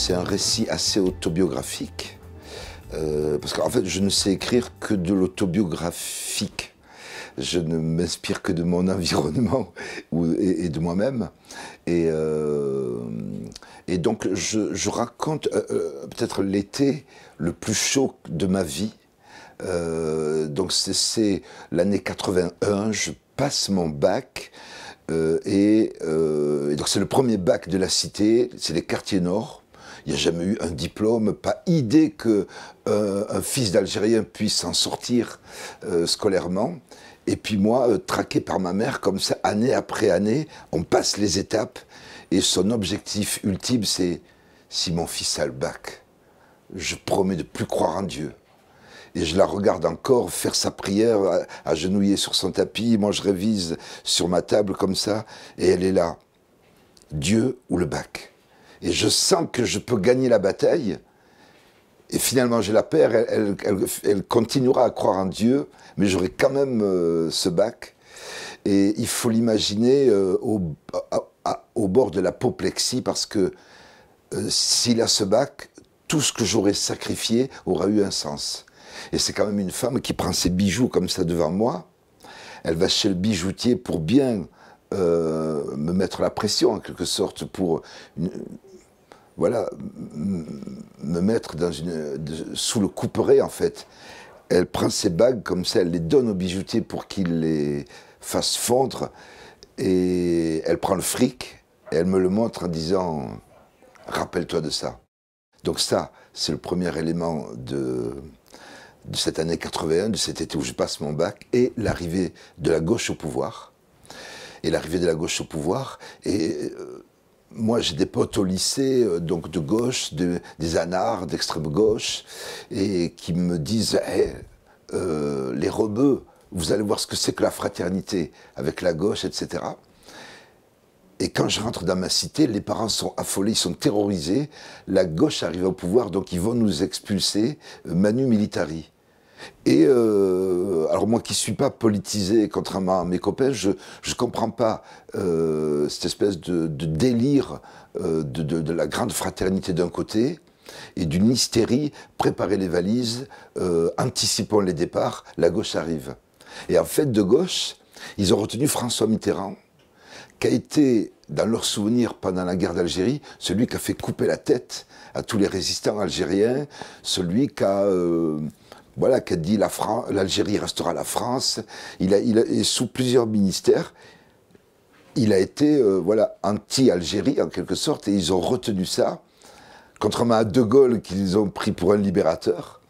c'est un récit assez autobiographique. Euh, parce qu'en fait, je ne sais écrire que de l'autobiographique. Je ne m'inspire que de mon environnement et, de moi-même. Et, euh, donc, je, raconte euh, peut-être l'été le plus chaud de ma vie. donc, c'est l'année 81. Je passe mon bac. Et, et donc, c'est le premier bac de la cité. C'est les quartiers nord. Il n'y a jamais eu un diplôme, pas idée que euh, un fils d'Algérien puisse en sortir euh, scolairement. Et puis moi, euh, traqué par ma mère, comme ça, année après année, on passe les étapes. Et son objectif ultime, c'est si mon fils a le bac, je promets de plus croire en Dieu et je la regarde encore faire sa prière agenouillée sur son tapis. Moi, je révise sur ma table comme ça, et elle est là. Dieu ou le bac et je sens que je peux gagner la bataille. Et finalement, j'ai la paire, elle, continuera à croire en Dieu, mais j'aurai quand même euh, ce bac. Et il faut l'imaginer euh, au, au, bord de l'apoplexie, parce que euh, s'il a ce bac, tout ce que j'aurais sacrifié aura eu un sens. Et c'est quand même une femme qui prend ses bijoux comme ça devant moi. Elle va chez le bijoutier pour bien me mettre la pression, en quelque sorte, pour voilà, me mettre dans une, sous le couperet en fait. Elle prend ses bagues comme ça, elle les donne au bijoutier pour qu'il les fasse fondre, et elle prend le fric, et elle me le montre en disant « rappelle-toi de ça ». Donc ça, c'est le premier élément de, de cette année 81, de cet été où je passe mon bac, et l'arrivée de la gauche au pouvoir, et l'arrivée de la gauche au pouvoir, et euh, moi, j'ai des potes au lycée, euh, donc de gauche, des anards, d'extrême gauche, et qui me disent eh, euh, les rebeux, vous allez voir ce que c'est que la fraternité avec la gauche, etc. Et quand je rentre dans ma cité, les parents sont affolés, ils sont terrorisés. La gauche arrive au pouvoir, donc ils vont nous expulser, euh, manu militari. Et euh, alors moi qui suis pas politisé, contrairement à mes copains, je ne comprends pas euh, cette espèce de, délire euh, de, la grande fraternité d'un côté et d'une hystérie, préparer les valises, euh, anticipant les départs, la gauche arrive. Et en fait, de gauche, ils ont retenu François Mitterrand, qui a été, dans leur souvenir pendant la guerre d'Algérie, celui qui a fait couper la tête à tous les résistants algériens, celui qui a voilà, qui a dit l'Algérie restera la France. Il a, sous plusieurs ministères, il a été euh, voilà anti-Algérie en quelque sorte, et ils ont retenu ça, contrairement à De Gaulle qu'ils ont pris pour un libérateur.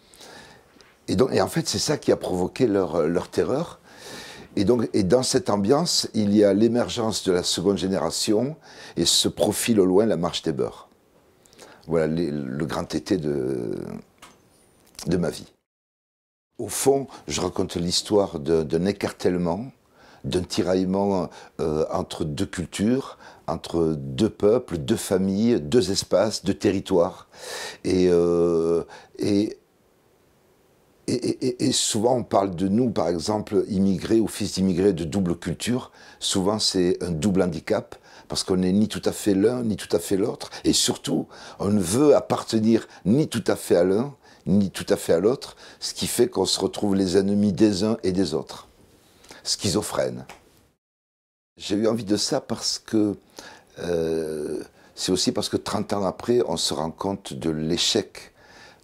Et, donc, et en fait, c'est ça qui a provoqué leur, leur terreur. Et donc, et dans cette ambiance, il y a l'émergence de la seconde génération et se profile au loin la marche des beurs. Voilà le grand été de, de ma vie au fond, je raconte l'histoire d'un écartèlement, d'un tiraillement euh, entre deux cultures, entre deux peuples, deux familles, deux espaces, deux territoires. Euh, et, et, souvent, on parle de nous, par exemple, immigrés ou fils d'immigrés de double culture. Souvent, c'est un double handicap parce qu'on n'est ni tout à fait l'un ni tout à fait l'autre. Et surtout, on ne veut appartenir ni tout à fait à l'un ni tout à fait à l'autre, ce qui fait qu'on se retrouve les ennemis des uns et des autres. Schizophrène. J'ai eu envie de ça parce que euh, c'est aussi parce que 30 ans après, on se rend compte de l'échec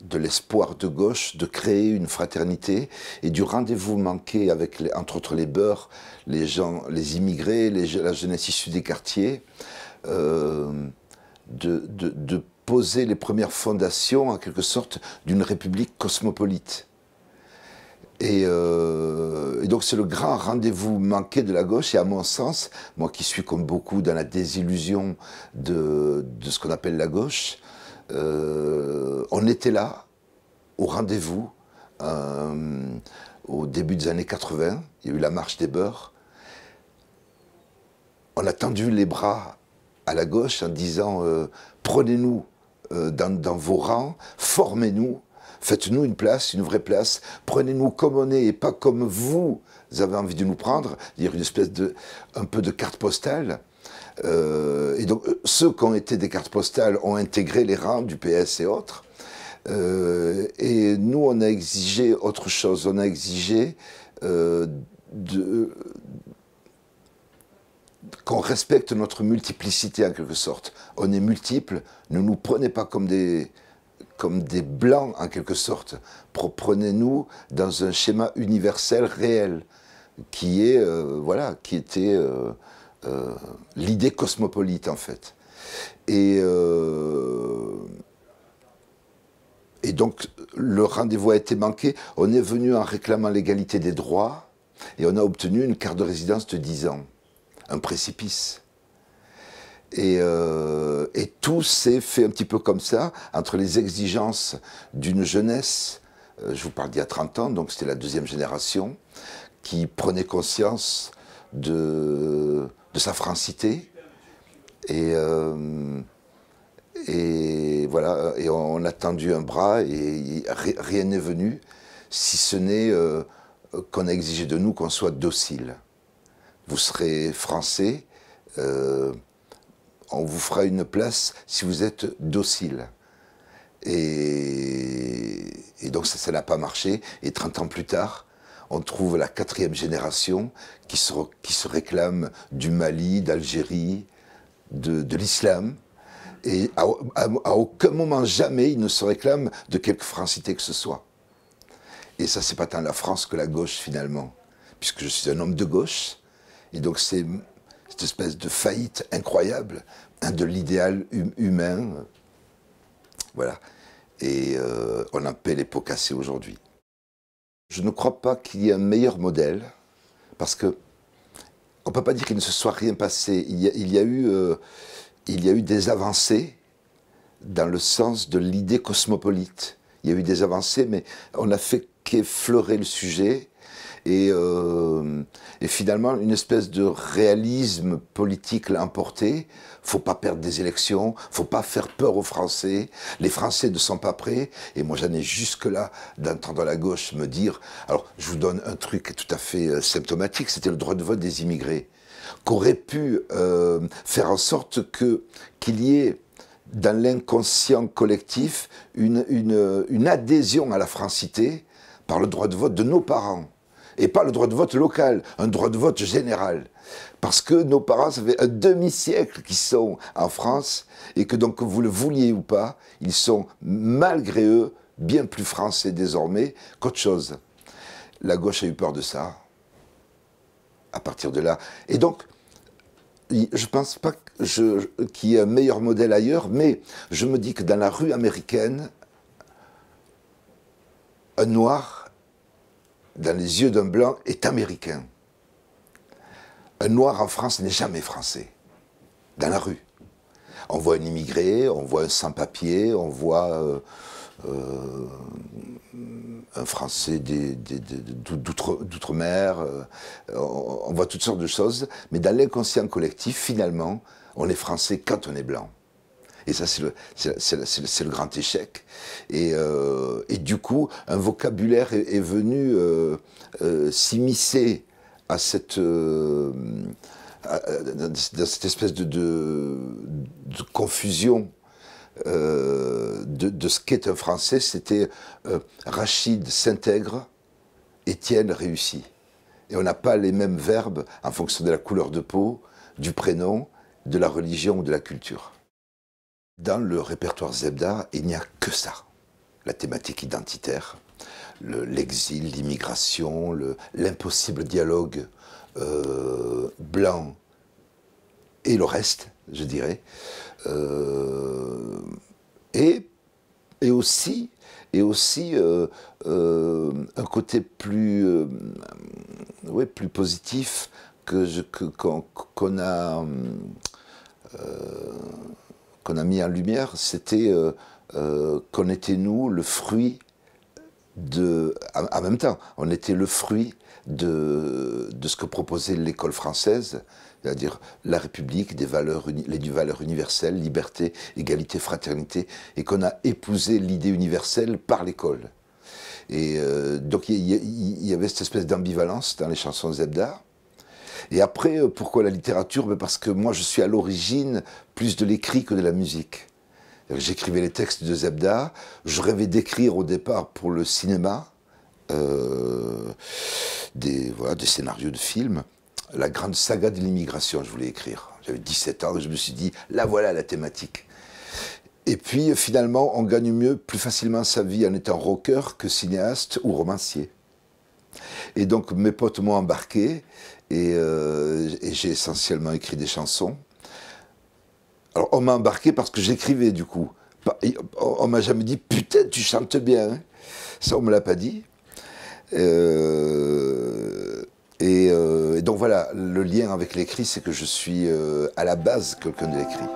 de l'espoir de gauche de créer une fraternité et du rendez-vous manqué avec, entre autres, les beurs, les gens, les immigrés, les, la jeunesse issue des quartiers, euh, de, de poser les premières fondations, en quelque sorte, d'une république cosmopolite. Euh, et, donc c'est le grand rendez-vous manqué de la gauche. Et à mon sens, moi qui suis comme beaucoup dans la désillusion de, ce qu'on appelle la gauche, euh, on était là, au rendez-vous, euh, au début des années 80. Il y a eu la marche des beurs. On a tendu les bras à la gauche en disant prenez-nous euh, dans, vos rangs, formez-nous, faites-nous une place, une vraie place, prenez-nous comme on est et pas comme vous avez envie de nous prendre, dire une espèce de, un peu de carte postale. Euh, et donc euh, ceux qui ont été des cartes postales ont intégré les rangs du PS et autres. et nous, on a exigé autre chose. On a exigé de, qu'on respecte notre multiplicité en quelque sorte. On est multiples. ne nous prenez pas comme des, comme des blancs en quelque sorte. Prenez-nous dans un schéma universel réel qui est euh, voilà qui était euh, euh, l'idée cosmopolite en fait et et donc le rendez-vous a été manqué on est venu en réclamant l'égalité des droits et on a obtenu une carte de résidence de 10 ans un précipice. Euh, et, tout s'est fait un petit peu comme ça, entre les exigences d'une jeunesse, euh, je vous parle d'il y a 30 ans, donc c'était la deuxième génération, qui prenait conscience de, sa francité. Et, euh, voilà, et on, a tendu un bras et, rien n'est venu, si ce n'est qu'on a exigé de nous qu'on soit docile vous serez français, euh, on vous fera une place si vous êtes docile. Et, donc ça n'a pas marché. Et 30 ans plus tard, on trouve la quatrième génération qui se, réclame du Mali, d'Algérie, de, l'islam. Et à, à, aucun moment, jamais, ils ne se réclament de quelque francité que ce soit. Et ça, c'est pas tant la France que la gauche, finalement. Puisque je suis un homme de gauche, et donc c'est cette espèce de faillite incroyable hein, de l'idéal hum-, humain. Voilà. Et euh, on en paie les pots cassés aujourd'hui. Je ne crois pas qu'il y ait un meilleur modèle, parce que on ne peut pas dire qu'il ne se soit rien passé. Il y a, eu, euh, il y a eu des avancées dans le sens de l'idée cosmopolite. Il y a eu des avancées, mais on n'a fait qu'effleurer le sujet. Euh, et, finalement une espèce de réalisme politique importé. Faut pas perdre des élections, faut pas faire peur aux Français. Les Français ne sont pas prêts. Et moi, j'en ai jusque-là d'entendre la gauche me dire. Alors, je vous donne un truc tout à fait euh, symptomatique. C'était le droit de vote des immigrés, qu'aurait pu euh, faire en sorte que qu'il y ait dans l'inconscient collectif une, une adhésion à la francité par le droit de vote de nos parents et pas le droit de vote local, un droit de vote général. Parce que nos parents, ça fait un demi-siècle qu'ils sont en France, et que donc, vous le vouliez ou pas, ils sont, malgré eux, bien plus français désormais qu'autre chose. La gauche a eu peur de ça, à partir de là. Et donc, je pense pas qu'il y ait un meilleur modèle ailleurs, mais je me dis que dans la rue américaine, un noir dans les yeux d'un blanc est américain. Un noir en France n'est jamais français. Dans la rue. On voit un immigré, on voit un sans-papier, on voit euh, euh, un français d'outre-mer, euh, on, on voit toutes sortes de choses, mais dans l'inconscient collectif, finalement, on est français quand on est blanc. Et ça, c'est le, grand échec. Euh, et, du coup, un vocabulaire est, venu euh, euh, s'immiscer dans cette espèce de, confusion. De, de, ce qu'est un Français, c'était Rachid s'intègre, Étienne réussit. Et on n'a pas les mêmes verbes en fonction de la couleur de peau, du prénom, de la religion ou de la culture. Dans le répertoire Zebda, il n'y a que ça. La thématique identitaire, l'exil, l'immigration, l'impossible dialogue euh, blanc et le reste, je dirais. Euh, et, et aussi, et aussi euh, un côté plus, plus positif que qu'on a qu'on a mis en lumière, c'était euh, euh, qu'on était nous le fruit de... En, même temps, on était le fruit de, ce que proposait l'école française, c'est-à-dire la République, des valeurs, valeurs universelles, liberté, égalité, fraternité, et qu'on a épousé l'idée universelle par l'école. Et euh, donc il y, avait cette espèce d'ambivalence dans les chansons Zebda, et après, euh, pourquoi la littérature ben, Parce que moi, je suis à l'origine plus de l'écrit que de la musique. J'écrivais les textes de Zebda, je rêvais d'écrire au départ pour le cinéma, euh, des, des scénarios de films, la grande saga de l'immigration, je voulais écrire. J'avais 17 ans et je me suis dit, là voilà la thématique. Et puis euh, finalement, on gagne mieux, plus facilement sa vie en étant rocker que cinéaste ou romancier. Et donc mes potes m'ont embarqué euh, et, j'ai essentiellement écrit des chansons. Alors on m'a embarqué parce que j'écrivais du coup. On m'a jamais dit putain tu chantes bien. Hein. Ça on me l'a pas dit. Euh, et, euh, et, donc voilà, le lien avec l'écrit, c'est que je suis à la base quelqu'un de l'écrit.